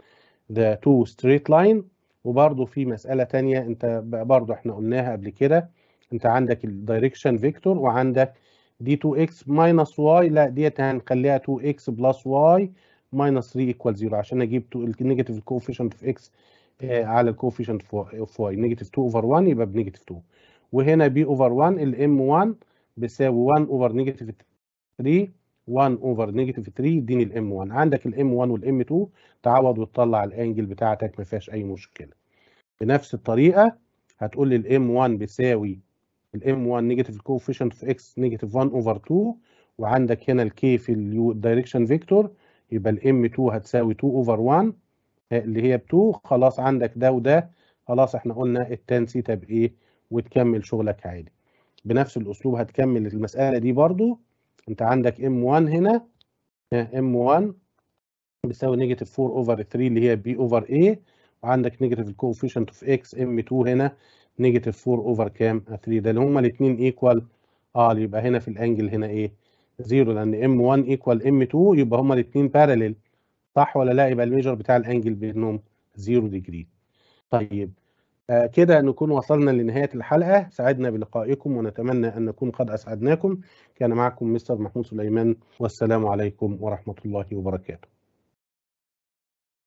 S1: ذا تو ستريت لاين وبرضه في مساله ثانيه انت برضه احنا قلناها قبل كده انت عندك الدايركشن فيكتور وعندك دي 2x ماينس y لا ديت هنخليها 2x بلس y ماينس 3 ايكوال 0 عشان اجيب النيجاتيف كوفيشنت اوف x آه، على الكوفيشنت اوف y نيجاتيف 2 اوفر 1 يبقى بنيجاتيف 2 وهنا بي اوفر 1 الام 1 بيساوي 1 اوفر نيجاتيف 3 1 اوفر نيجاتيف 3 اديني الام 1 عندك الام 1 والام 2 تعوض وتطلع الانجل بتاعتك ما فيهاش اي مشكله بنفس الطريقه هتقول لي الام 1 بيساوي الام 1 نيجاتيف كوفيشنت في اكس نيجاتيف 1 اوفر 2 وعندك هنا الكي في اليو دايركشن فيكتور يبقى الام 2 هتساوي 2 اوفر 1 اللي هي ب 2 خلاص عندك ده وده خلاص احنا قلنا التان سيتا بايه وتكمل شغلك عادي بنفس الاسلوب هتكمل المساله دي برضو انت عندك ام 1 هنا ام آه، 1 بتساوي نيجاتيف 4 اوفر 3 اللي هي بي اوفر ايه وعندك نيجاتيف الكوفيشنت اوف اكس ام 2 هنا نيجاتيف 4 اوفر كام 3 آه، ده اللي هما الاثنين ايكوال اه يبقى هنا في الانجل هنا ايه زيرو لان ام 1 ايكوال ام 2 يبقى هما الاثنين بارلل صح ولا لا يبقى الميجر بتاع الانجل بينهم زيرو ديجري طيب آه كده نكون وصلنا لنهايه الحلقه سعدنا بلقائكم ونتمنى ان نكون قد اسعدناكم كان معكم مستر محمود سليمان والسلام عليكم ورحمه الله وبركاته